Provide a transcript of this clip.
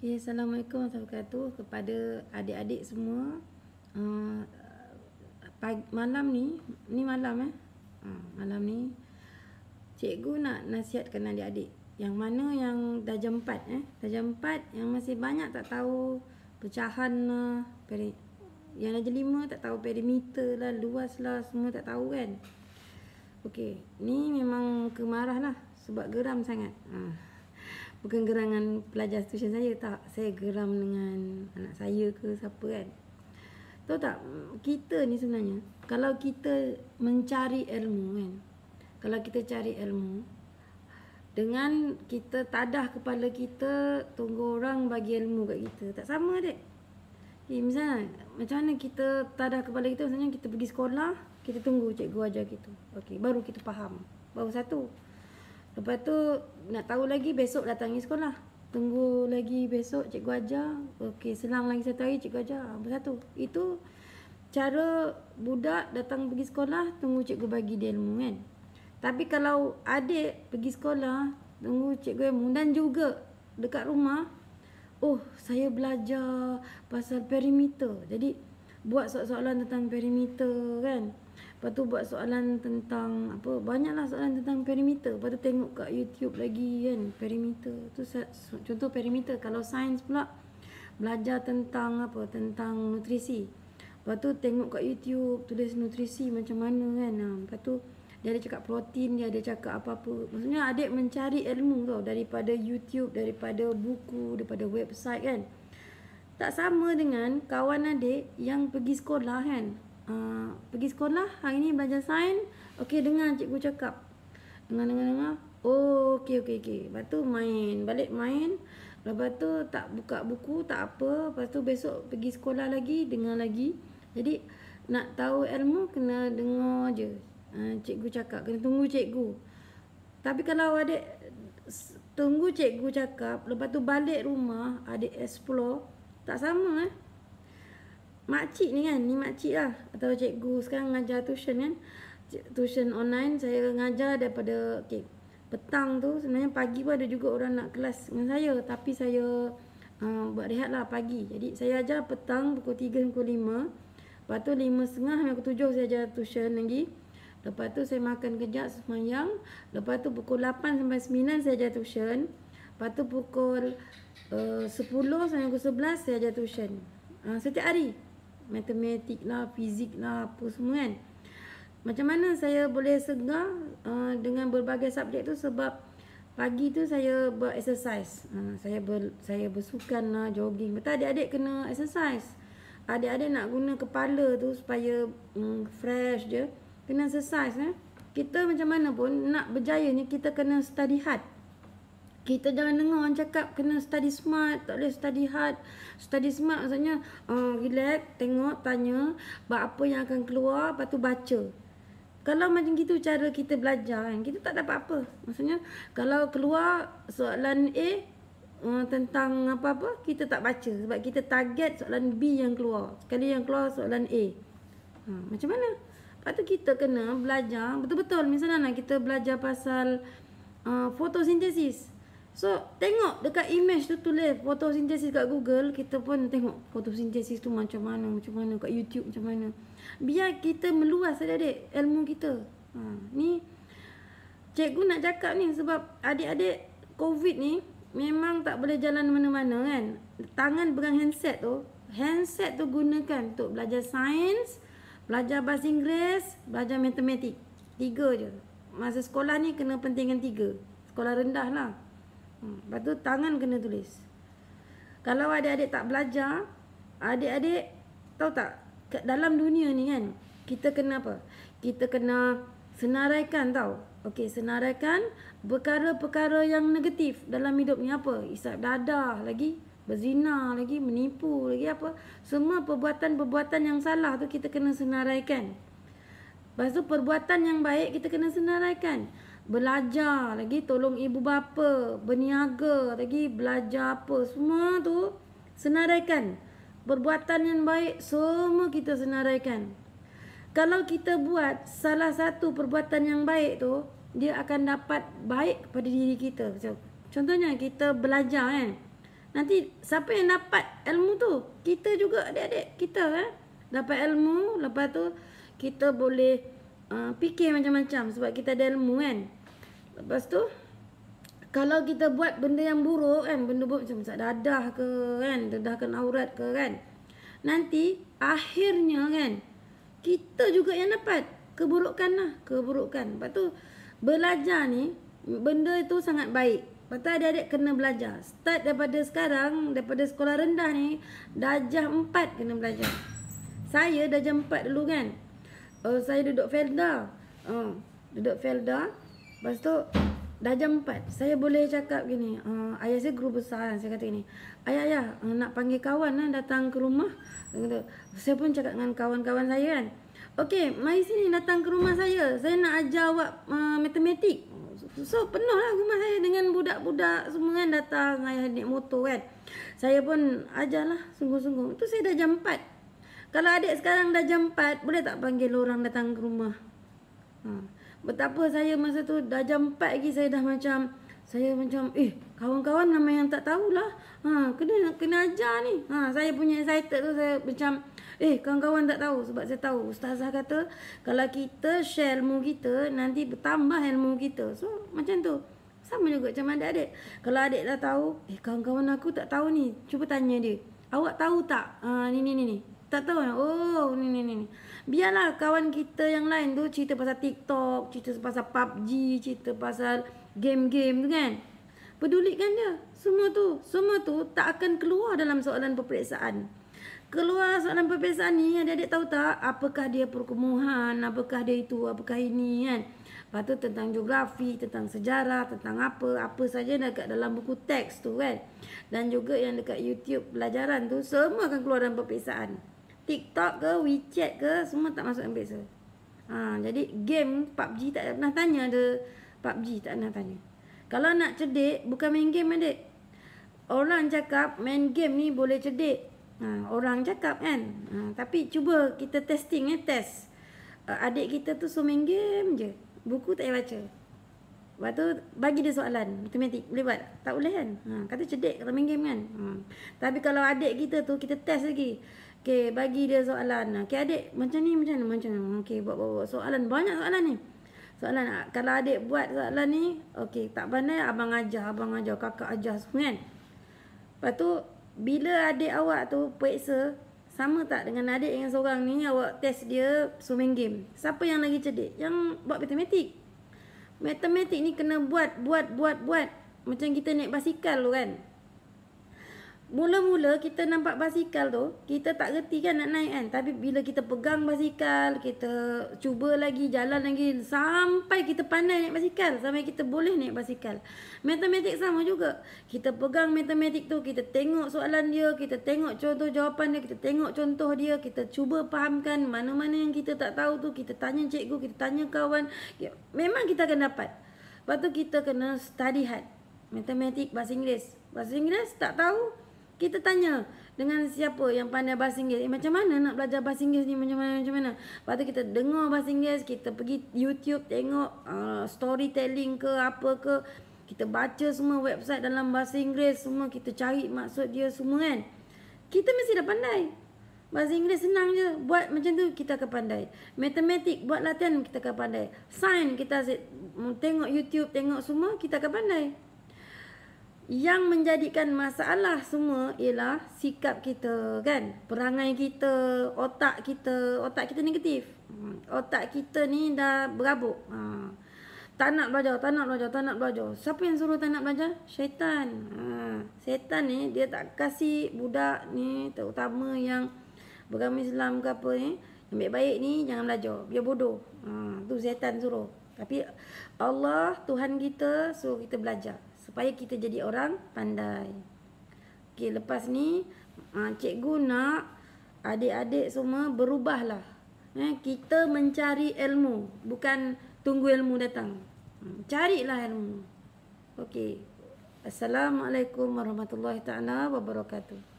Okay, Assalamualaikum warahmatullahi wabarakatuh kepada adik-adik semua. Uh, pagi, malam ni, ni malam eh. Uh, malam ni, cikgu nak nasihatkan adik-adik. Yang mana yang dah jam 4 eh. Dah jam 4 yang masih banyak tak tahu pecahan lah. Peri, yang dah jelima tak tahu perimeter lah, luas lah, semua tak tahu kan. Okey, ni memang kemarah lah sebab geram sangat. Uh bukan geram dengan pelajar tuition saya tak saya geram dengan anak saya ke siapa kan tahu tak kita ni sebenarnya kalau kita mencari ilmu kan kalau kita cari ilmu dengan kita tadah kepala kita tunggu orang bagi ilmu kat kita tak sama dek okay, eh, misalnya macam mana kita tadah kepala kita misalnya kita pergi sekolah kita tunggu cikgu ajar kita okey baru kita faham baru satu Lepas tu nak tahu lagi besok datang ke sekolah. Tunggu lagi besok cikgu ajar. Okey, selang lagi satu hari cikgu ajar. Apa satu? Itu cara budak datang pergi sekolah tunggu cikgu bagi dia ilmu kan. Tapi kalau adik pergi sekolah tunggu cikgu ilmu dan juga dekat rumah Oh, saya belajar pasal perimeter. Jadi, buat soalan tentang perimeter kan. Lepas tu buat soalan tentang apa banyaklah soalan tentang perimeter. Lepas tu tengok kat YouTube lagi kan perimeter. Tu contoh perimeter. Kalau sains pula belajar tentang apa tentang nutrisi. Lepas tu tengok kat YouTube tulis nutrisi macam mana kan. Ha, lepas tu dia ada cakap protein, dia ada cakap apa-apa. Maksudnya adik mencari ilmu tau daripada YouTube, daripada buku, daripada website kan. Tak sama dengan kawan adik yang pergi sekolah kan. Ah, pergi sekolah hari ni belajar sains. Okey dengar cikgu cakap. Dengar dengar dengar. Oh, okey okey okey. Lepas tu main, balik main. Lepas tu tak buka buku, tak apa. Lepas tu besok pergi sekolah lagi, dengar lagi. Jadi nak tahu ilmu kena dengar je. Uh, cikgu cakap, kena tunggu cikgu. Tapi kalau adik tunggu cikgu cakap, lepas tu balik rumah, adik explore, tak sama eh makcik ni kan, ni makcik lah atau cikgu sekarang ngajar tuition kan tuition online, saya ngajar daripada okay, petang tu sebenarnya pagi pun ada juga orang nak kelas dengan saya, tapi saya uh, buat rehat lah pagi, jadi saya ajar petang pukul 3 pukul 5 lepas tu 5.30 sampai pukul 7 saya ajar tuition lagi, lepas tu saya makan kejap semayang, lepas tu pukul 8 sampai 9 saya ajar tuition lepas tu pukul uh, 10 sampai pukul 11 saya ajar tuition uh, setiap hari matematik lah, fizik lah, apa semua kan. Macam mana saya boleh segar uh, dengan berbagai subjek tu sebab pagi tu saya buat exercise. Uh, saya ber, saya bersukan lah, jogging. Betul adik-adik kena exercise. Adik-adik nak guna kepala tu supaya um, fresh je. Kena exercise eh. Kita macam mana pun nak berjaya ni kita kena study hard kita jangan dengar orang cakap kena study smart, tak boleh study hard. Study smart maksudnya uh, relax, tengok, tanya, buat apa yang akan keluar, lepas tu baca. Kalau macam gitu cara kita belajar kan, kita tak dapat apa. Maksudnya kalau keluar soalan A uh, tentang apa-apa, kita tak baca sebab kita target soalan B yang keluar. Sekali yang keluar soalan A. Ha, macam mana? Lepas tu kita kena belajar betul-betul. Misalnya lah kita belajar pasal uh, Fotosintesis. So, tengok dekat image tu tulis fotosintesis kat Google, kita pun tengok fotosintesis tu macam mana, macam mana, kat YouTube macam mana. Biar kita meluas adik dek ilmu kita. Ha, ni, cikgu nak cakap ni sebab adik-adik COVID ni memang tak boleh jalan mana-mana kan. Tangan pegang handset tu, handset tu gunakan untuk belajar sains, belajar bahasa Inggeris, belajar matematik. Tiga je. Masa sekolah ni kena pentingkan tiga. Sekolah rendah lah. Hmm, lepas tu tangan kena tulis Kalau adik-adik tak belajar Adik-adik Tahu tak Dalam dunia ni kan Kita kena apa Kita kena Senaraikan tau Okey senaraikan Perkara-perkara yang negatif Dalam hidup ni apa Isap dadah lagi Berzina lagi Menipu lagi apa Semua perbuatan-perbuatan yang salah tu Kita kena senaraikan Lepas tu perbuatan yang baik Kita kena senaraikan belajar lagi tolong ibu bapa berniaga lagi belajar apa semua tu senaraikan perbuatan yang baik semua kita senaraikan kalau kita buat salah satu perbuatan yang baik tu dia akan dapat baik pada diri kita so, contohnya kita belajar kan nanti siapa yang dapat ilmu tu kita juga adik-adik kita kan dapat ilmu lepas tu kita boleh uh, fikir macam-macam sebab kita ada ilmu kan Lepas tu kalau kita buat benda yang buruk kan, benda buruk macam sak dadah ke kan, dedahkan aurat ke kan. Nanti akhirnya kan kita juga yang dapat keburukan lah, keburukan. Lepas tu belajar ni benda itu sangat baik. Lepas tu adik-adik kena belajar. Start daripada sekarang, daripada sekolah rendah ni, dajah empat kena belajar. Saya dajah empat dulu kan. Uh, saya duduk Felda. Uh, duduk Felda. Duduk Felda. Lepas tu dah jam 4 Saya boleh cakap gini uh, Ayah saya guru besar kan Saya kata gini Ayah ayah uh, nak panggil kawan lah datang ke rumah kata, Saya pun cakap dengan kawan-kawan saya kan okay, mari sini datang ke rumah saya Saya nak ajar awak uh, matematik so, so penuh lah rumah saya dengan budak-budak semua kan Datang ayah naik motor kan Saya pun ajar lah sungguh-sungguh Itu saya dah jam 4 kalau adik sekarang dah jam 4, boleh tak panggil orang datang ke rumah? Ha. Betapa saya masa tu dah jam 4 lagi saya dah macam saya macam eh kawan-kawan nama yang tak tahulah. Ha kena kena ajar ni. Ha saya punya excited tu saya macam eh kawan-kawan tak tahu sebab saya tahu ustazah kata kalau kita share ilmu kita nanti bertambah ilmu kita. So macam tu. Sama juga macam adik-adik. Kalau adik dah tahu, eh kawan-kawan aku tak tahu ni. Cuba tanya dia. Awak tahu tak? Ha ni ni ni ni. Tak tahu ya? Oh ni ni ni biarlah kawan kita yang lain tu cerita pasal TikTok, cerita pasal PUBG, cerita pasal game-game tu kan. Pedulikan dia. Semua tu, semua tu tak akan keluar dalam soalan peperiksaan. Keluar soalan peperiksaan ni, adik-adik tahu tak apakah dia perkemuhan, apakah dia itu, apakah ini kan. Lepas tu tentang geografi, tentang sejarah, tentang apa, apa saja dekat dalam buku teks tu kan. Dan juga yang dekat YouTube pelajaran tu, semua akan keluar dalam peperiksaan. TikTok ke WeChat ke semua tak masuk ambil Ha, jadi game PUBG tak pernah tanya ada PUBG tak pernah tanya. Kalau nak cedek bukan main game adik. Orang cakap main game ni boleh cedek. Ha, orang cakap kan. Ha, tapi cuba kita testing eh test. Uh, adik kita tu so main game je. Buku tak payah baca. Lepas tu bagi dia soalan matematik boleh buat? Tak boleh kan? Ha, kata cedek kalau main game kan. Ha. Tapi kalau adik kita tu kita test lagi. Okay, bagi dia soalan. Okay, adik macam ni, macam ni, macam ni. Okay, buat, buat, buat. Soalan, banyak soalan ni. Soalan, ah, kalau adik buat soalan ni, okay, tak pandai, abang ajar, abang ajar, kakak ajar semua kan. Lepas tu, bila adik awak tu periksa, sama tak dengan adik yang seorang ni, awak test dia swimming game. Siapa yang lagi cedek? Yang buat matematik. Matematik ni kena buat, buat, buat, buat. Macam kita naik basikal tu kan. Mula-mula kita nampak basikal tu, kita tak reti kan nak naik kan. Tapi bila kita pegang basikal, kita cuba lagi, jalan lagi, sampai kita pandai naik basikal. Sampai kita boleh naik basikal. Matematik sama juga. Kita pegang matematik tu, kita tengok soalan dia, kita tengok contoh jawapan dia, kita tengok contoh dia, kita cuba fahamkan mana-mana yang kita tak tahu tu, kita tanya cikgu, kita tanya kawan. Ya, memang kita akan dapat. Lepas tu kita kena study hard. Matematik, bahasa Inggeris. Bahasa Inggeris tak tahu, kita tanya dengan siapa yang pandai bahasa Inggeris. Eh, macam mana nak belajar bahasa Inggeris ni? Macam mana? Macam mana? Lepas tu kita dengar bahasa Inggeris, kita pergi YouTube tengok uh, storytelling ke apa ke. Kita baca semua website dalam bahasa Inggeris semua. Kita cari maksud dia semua kan. Kita mesti dah pandai. Bahasa Inggeris senang je. Buat macam tu, kita akan pandai. Matematik, buat latihan, kita akan pandai. Sign, kita asyik tengok YouTube, tengok semua, kita akan pandai yang menjadikan masalah semua ialah sikap kita kan perangai kita otak kita otak kita negatif hmm, otak kita ni dah berabuk ha. tak nak belajar tak nak belajar tak nak belajar siapa yang suruh tak nak belajar syaitan ha. syaitan ni dia tak kasih budak ni terutama yang beragama Islam ke apa ni yang baik-baik ni jangan belajar biar bodoh ha. tu syaitan suruh tapi Allah Tuhan kita suruh kita belajar supaya kita jadi orang pandai. Okey, lepas ni ah, cikgu nak adik-adik semua berubahlah. Eh, kita mencari ilmu, bukan tunggu ilmu datang. Hmm, carilah ilmu. Okey. Assalamualaikum warahmatullahi taala wabarakatuh.